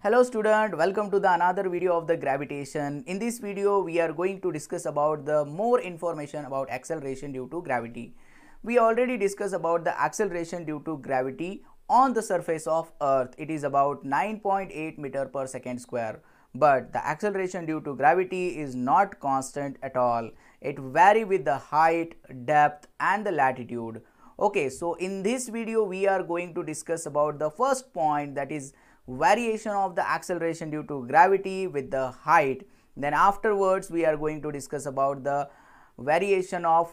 Hello student, welcome to the another video of the gravitation. In this video, we are going to discuss about the more information about acceleration due to gravity. We already discussed about the acceleration due to gravity on the surface of earth. It is about 9.8 meter per second square. But the acceleration due to gravity is not constant at all. It vary with the height, depth and the latitude. Okay, so in this video, we are going to discuss about the first point that is variation of the acceleration due to gravity with the height. Then afterwards we are going to discuss about the variation of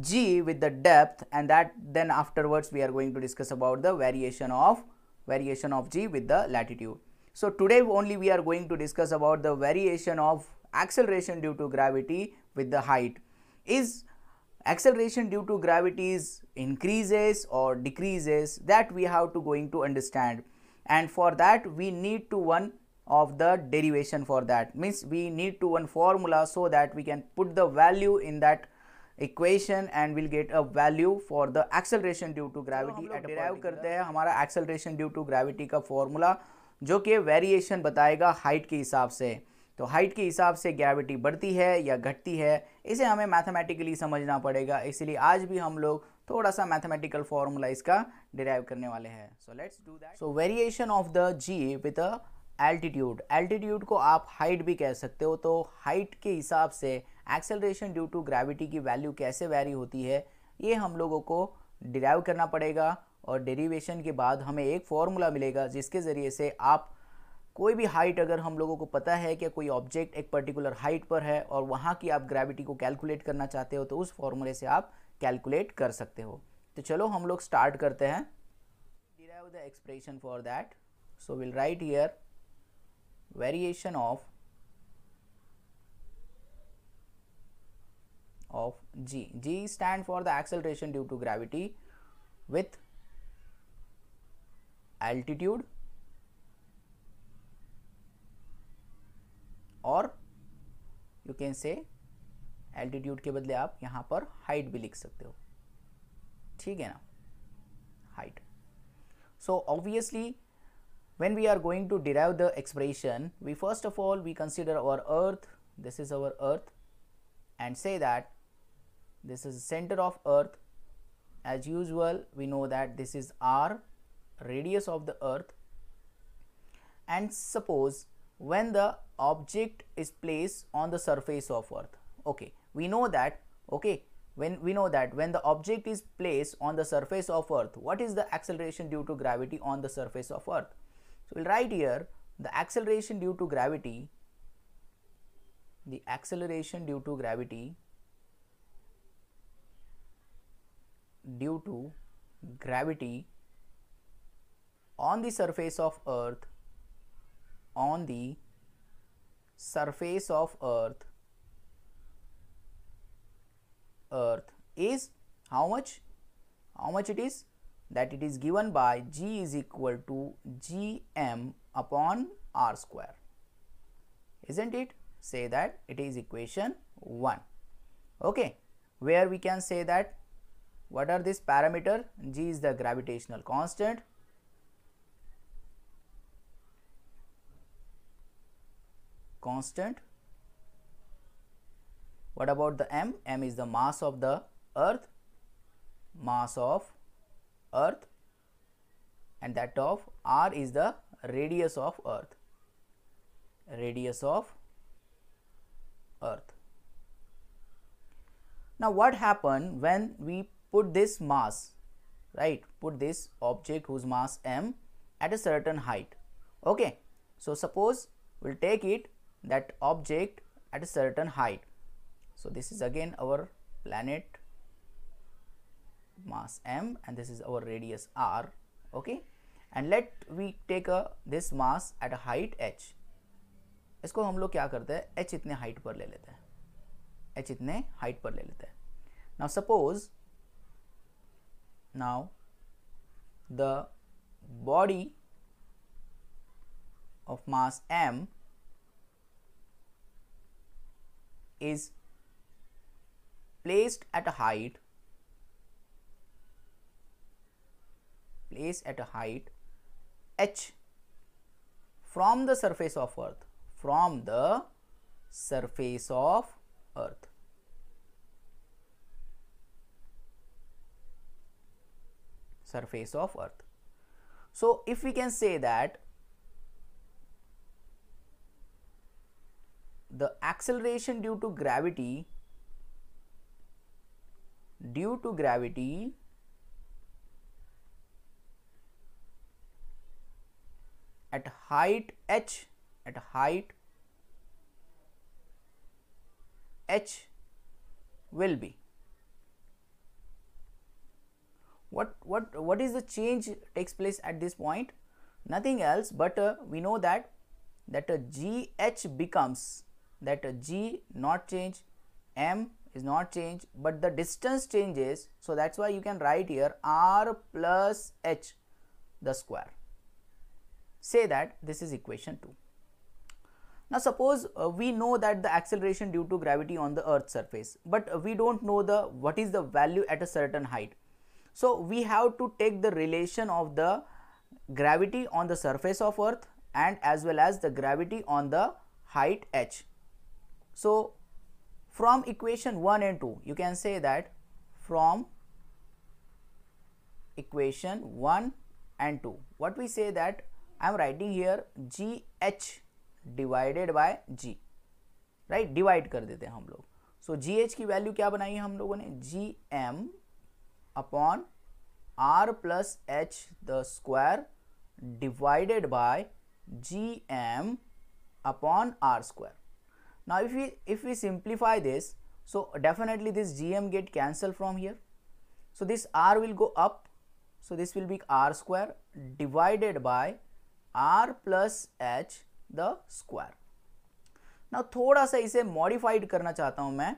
g with the depth and that then afterwards we are going to discuss about the variation of variation of g with the latitude. So today only we are going to discuss about the variation of acceleration due to gravity with the height. Is acceleration due to gravity is increases or decreases that we have to going to understand and for that we need to one of the derivation for that means we need to one formula so that we can put the value in that equation and we'll get a value for the acceleration due to gravity so, at a derive karte हैं hamara acceleration due to gravity ka formula jo ki variation batayega height ke hisab se तो height के हिसाब से gravity बढ़ती है या घटती है इसे हमें मैथमेटिकली समझना पड़ेगा इसलिए आज भी हम लोग थोड़ा सा मैथमेटिकल फॉर्मूला इसका डिराइव करने वाले हैं so let's do that so variation of the g with altitude altitude को आप हाइट भी कह सकते हो तो हाइट के हिसाब से एक्सेलरेशन ड्यू टू ग्रेविटी की वैल्यू कैसे वैरी होती है ये हम लोगों को डिराइव करना पड़ेगा और डेरिवेशन के बाद हमें एक फॉर्मूला मिलेगा जिसके ज़रिए से आप कोई भी हाइट अगर हम लोगों को पता है कि कोई ऑब्जेक्ट एक पर्टिकुलर हाइट पर है और वहाँ की आप ग्रेविटी को कैलकुलेट करना चाहते हो तो उस फॉर्मूले से आप कैलकुलेट कर सकते हो तो चलो हम लोग स्टार्ट करते हैं derive the expression for that so will write here variation of of g g stand for the acceleration due to gravity with altitude और यू कैन से एल्टीट्यूड के बदले आप यहाँ पर हाइट भी लिख सकते हो ठीक है ना height so obviously when we are going to derive the expression we first of all we consider our earth this is our earth and say that this is centre of earth as usual we know that this is R radius of the earth and suppose when the object is place on the surface of earth okay we know that okay when we know that when the object is placed on the surface of earth what is the acceleration due to gravity on the surface of earth so we'll write here the acceleration due to gravity the acceleration due to gravity due to gravity on the surface of earth on the surface of earth earth is how much? How much it is? That it is given by G is equal to Gm upon r square. Isn't it? Say that it is equation 1. Okay. Where we can say that what are this parameter? G is the gravitational constant. Constant what about the m? m is the mass of the earth, mass of earth and that of r is the radius of earth, radius of earth. Now, what happened when we put this mass, right, put this object whose mass m at a certain height, okay. So, suppose we will take it that object at a certain height so this is again our planet mass m and this is our radius r okay and let we take a this mass at a height h इसको हम लोग क्या करते हैं h इतने height पर ले लेते हैं h इतने हाइट पर ले लेते हैं now suppose now the body of mass m is placed at a height placed at a height h from the surface of earth from the surface of earth surface of earth so if we can say that the acceleration due to gravity due to gravity at height h at height h will be what what what is the change takes place at this point nothing else but uh, we know that that uh, gh becomes that uh, g not change m is not changed but the distance changes so that's why you can write here r plus h the square say that this is equation 2 now suppose uh, we know that the acceleration due to gravity on the Earth surface but we don't know the what is the value at a certain height so we have to take the relation of the gravity on the surface of earth and as well as the gravity on the height h so from equation 1 and 2 you can say that from equation 1 and 2 what we say that i am writing here gh divided by g right divide kar dete hum log लोग so so, gh की value क्या बनाई है हम लोगों ने gm upon r plus h the square divided by gm upon r square Now if we if we simplify this, so definitely this GM get cancelled from here. So this R will go up. So this will be R square divided by R plus H the square. now थोड़ा सा इसे modified करना चाहता हूँ मैं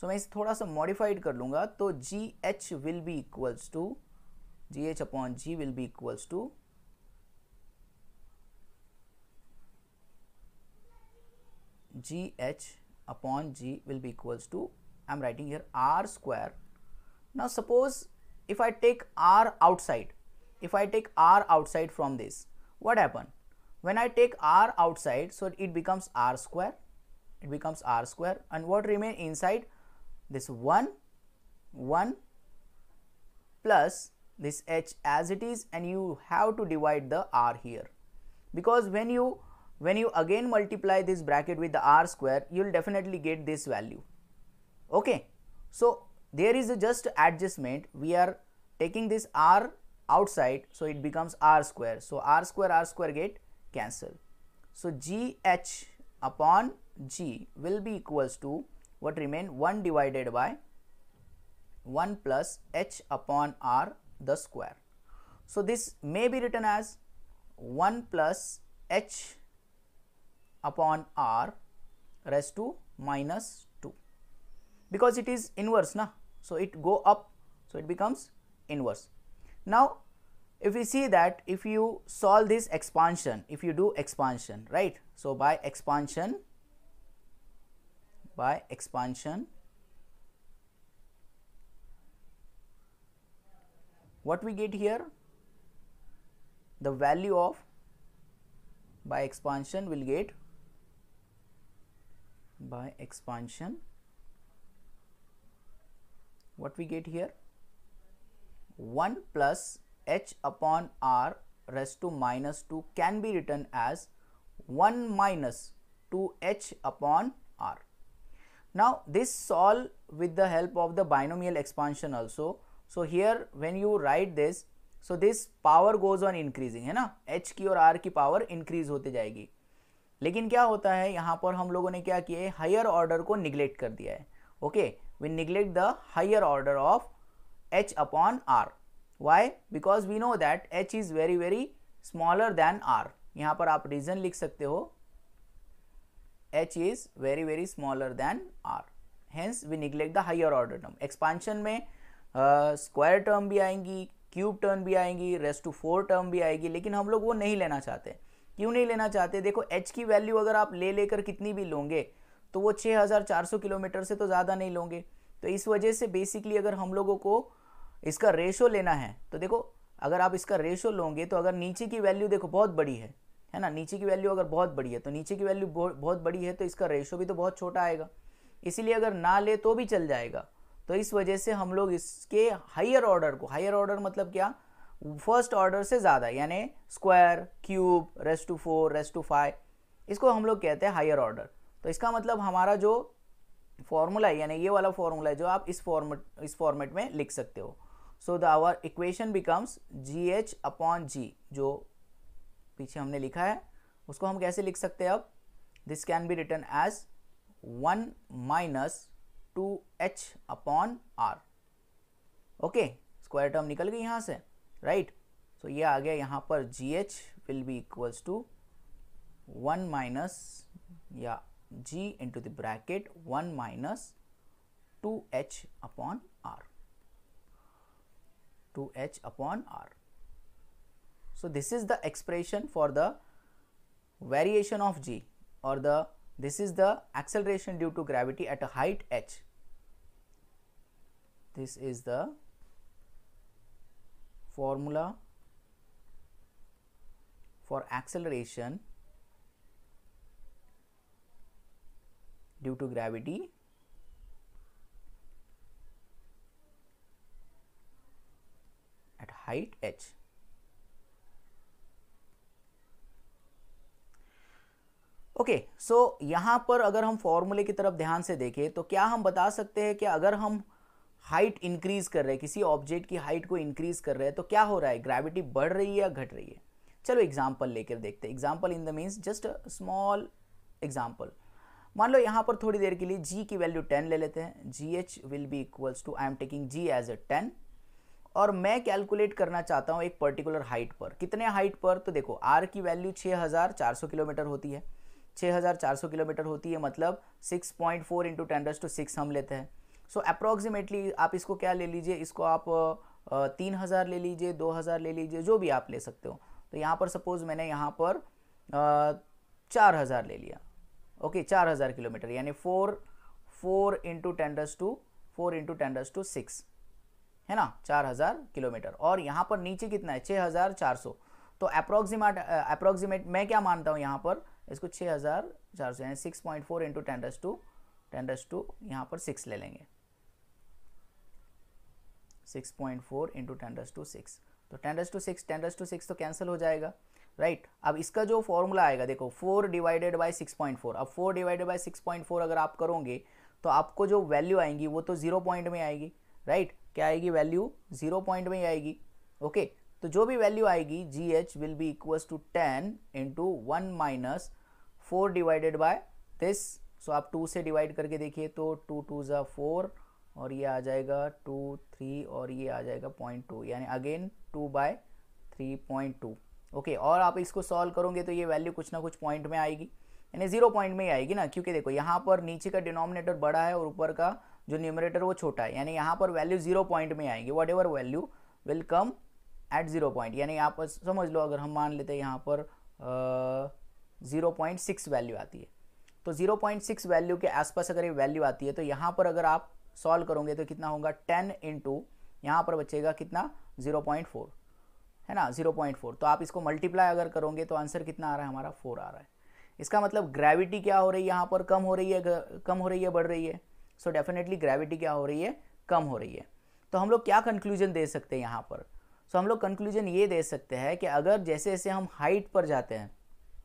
so, मैं इसे थोड़ा सा modified कर लूँगा तो gh will be equals to gh upon g will be equals to gh upon g will be equals to I am writing here r square. Now suppose if I take r outside, if I take r outside from this, what happen? When I take r outside, so it becomes r square, it becomes r square and what remain inside? This 1, 1 plus this h as it is and you have to divide the r here. Because when you when you again multiply this bracket with the r square, you will definitely get this value. Okay. So, there is a just adjustment. We are taking this r outside. So, it becomes r square. So, r square r square get cancelled. So, gh upon g will be equals to what remain 1 divided by 1 plus h upon r the square. So, this may be written as 1 plus h upon r raised to minus 2 because it is inverse na so it go up so it becomes inverse now if we see that if you solve this expansion if you do expansion right so by expansion by expansion what we get here the value of by expansion will get by expansion what we get here 1 plus h upon r raised to minus 2 can be written as 1 minus 2h upon r. Now, this solve with the help of the binomial expansion also. So, here when you write this, so this power goes on increasing, है ना? h की और r की power increase होते जाएगी. लेकिन क्या होता है यहाँ पर हम लोगों ने क्या किया है हायर ऑर्डर को निगलेक्ट कर दिया है okay we neglect the higher order of h upon r why because we know that h is very very smaller than r यहाँ पर आप रीज़न लिख सकते हो h is very very smaller than r hence we neglect the higher order term expansion में square uh, term भी आएंगी cube term भी आएंगी रेस्ट टू फोर टर्म भी आएगी लेकिन हम लोग वो नहीं लेना चाहते क्यों नहीं लेना चाहते देखो एच की वैल्यू अगर आप ले लेकर कितनी भी लोगे तो वो 6400 किलोमीटर से तो ज़्यादा नहीं लोगे तो इस वजह से बेसिकली अगर हम लोगों को इसका रेशो लेना है तो देखो अगर आप इसका रेशो लोगे तो अगर नीचे की वैल्यू देखो बहुत बड़ी है है ना नीचे की वैल्यू अगर बहुत बड़ी है तो नीचे की वैल्यू बहुत बड़ी है तो इसका रेशो भी तो बहुत छोटा आएगा इसीलिए अगर ना ले तो भी चल जाएगा तो इस वजह से हम लोग इसके हायर ऑर्डर को हायर ऑर्डर मतलब क्या फर्स्ट ऑर्डर से ज़्यादा यानी square cube raise to four raise to five इसको हम लोग कहते हैं हायर ऑर्डर तो इसका मतलब हमारा जो फॉर्मूला है यानी ये वाला फॉर्मूला है जो आप इस फॉर्मेट इस फॉर्मेट में लिख सकते हो so the our equation becomes g h upon g जो पीछे हमने लिखा है उसको हम कैसे लिख सकते हैं अब this can be written as one minus two h upon r okay square term निकल गई यहाँ से राइट सो ये आ गया यहाँ पर g h will be equals to one minus या g into the bracket one minus two h upon r two h upon r so this is the expression for the variation of g or the this is the acceleration due to gravity at a height h this is the formula for acceleration due to gravity at height h. Okay okay, so so यहाँ पर अगर हम फॉर्मूले की तरफ ध्यान से देखें तो क्या हम बता सकते हैं कि अगर हम हाइट इंक्रीज कर रहे हैं किसी ऑब्जेक्ट की हाइट को इंक्रीज कर रहे हैं तो क्या हो रहा है ग्रेविटी बढ़ रही है या घट रही है चलो एग्जाम्पल लेकर देखते हैं example in the means just small example मान लो यहाँ पर थोड़ी देर के लिए जी की वैल्यू टेन ले लेते हैं g h will be equals to I am taking g as a ten और मैं कैलकुलेट करना चाहता हूँ एक पर्टिकुलर हाइट पर कितने हाइट पर तो देखो आर की वैल्यू 6400 किलोमीटर होती है 6400 किलोमीटर होती है मतलब 6.4 point four into ten to six हम लेते हैं सो अप्रोक्सीमेटली आप इसको क्या ले लीजिए इसको आप तीन हज़ार ले लीजिए दो हज़ार ले लीजिए जो भी आप ले सकते हो तो यहाँ पर सपोज़ मैंने यहाँ पर चार हज़ार ले लिया ओके चार हज़ार किलोमीटर यानी four four into tens to four into tens to six है ना चार हज़ार किलोमीटर और यहाँ पर नीचे कितना है छः हज़ार चार सौ तो अप्रोक्सीमेट अप्रोक्सीमेट मैं क्या मानता हूँ यहाँ पर इसको छः हज़ार चार सौ यानी six point four into tens to tens to यहाँ पर सिक्स ले लेंगे six point four into tens to six तो tens to six tens to six तो कैंसिल हो जाएगा राइट right. अब इसका जो फॉर्मूला आएगा देखो four divided by six point four अब four divided by six point four अगर आप करोगे तो आपको जो वैल्यू आएंगी वो तो जीरो पॉइंट में आएगी राइट right? क्या आएगी वैल्यू जीरो पॉइंट में ही आएगी ओके okay. तो जो भी वैल्यू आएगी g h will be equals to ten into one minus four divided by this so आप टू से डिवाइड करके देखिए तो टू टू ज़ा फोर और ये आ जाएगा टू थ्री और ये आ जाएगा पॉइंट टू यानी again two by three point two okay और आप इसको सॉल्व करोगे तो ये वैल्यू कुछ ना कुछ पॉइंट में आएगी यानी जीरो पॉइंट में ही आएगी ना क्योंकि देखो यहाँ पर नीचे का डिनोमिनेटर बड़ा है और ऊपर का जो न्यूमरेटर वो छोटा है यानी यहाँ पर वैल्यू जीरो पॉइंट में आएगी whatever value will come at zero point यानी यहाँ पर समझ लो अगर हम मान लेते हैं यहाँ पर ज़ीरो पॉइंट सिक्स वैल्यू आती है तो ज़ीरो पॉइंट सिक्स वैल्यू के आसपास अगर ये वैल्यू आती है तो यहाँ पर अगर आप सॉल्व करोगे तो कितना होगा टेन इंटू यहाँ पर बचेगा कितना जीरो पॉइंट फोर है ना जीरो पॉइंट फोर तो आप इसको मल्टीप्लाई अगर करोगे तो आंसर कितना आ रहा है हमारा फोर आ रहा है इसका मतलब ग्रेविटी क्या हो रही है यहाँ पर कम हो रही है कम हो रही है बढ़ रही है सो डेफिनेटली ग्रेविटी क्या हो रही है कम हो रही है तो हम लोग क्या कंक्लूजन दे सकते हैं यहाँ पर सो so, हम लोग कंक्लूजन ये दे सकते हैं कि अगर जैसे जैसे हम हाइट पर जाते हैं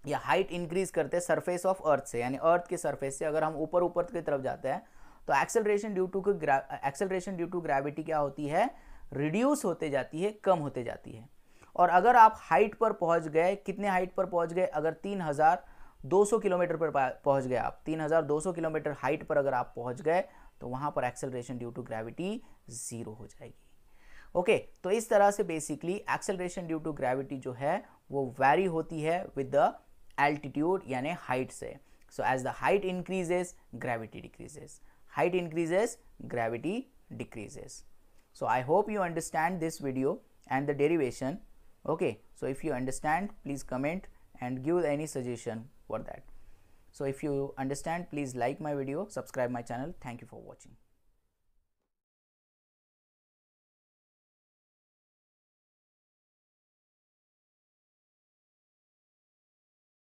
या हाइट इंक्रीज करते हैं सरफेस ऑफ अर्थ से यानी अर्थ के सरफेस से अगर हम ऊपर ऊपर की तरफ जाते हैं तो acceleration due to acceleration due to gravity क्या होती है रिड्यूस होते जाती है कम होते जाती है और अगर आप हाइट पर पहुंच गए कितने हाइट पर पहुंच गए अगर 3200 किलोमीटर पर पहुंच गए आप 3200 किलोमीटर हाइट पर अगर आप पहुंच गए तो वहां पर acceleration due to gravity zero हो जाएगी ओके okay, तो इस तरह से basically acceleration due to gravity जो है वो वेरी होती है विद द एल्टीट्यूड यानी हाइट से so as the height increases gravity decreases height increases, gravity decreases. So, I hope you understand this video and the derivation. Okay. So, if you understand, please comment and give any suggestion for that. So, if you understand, please like my video, subscribe my channel. Thank you for watching.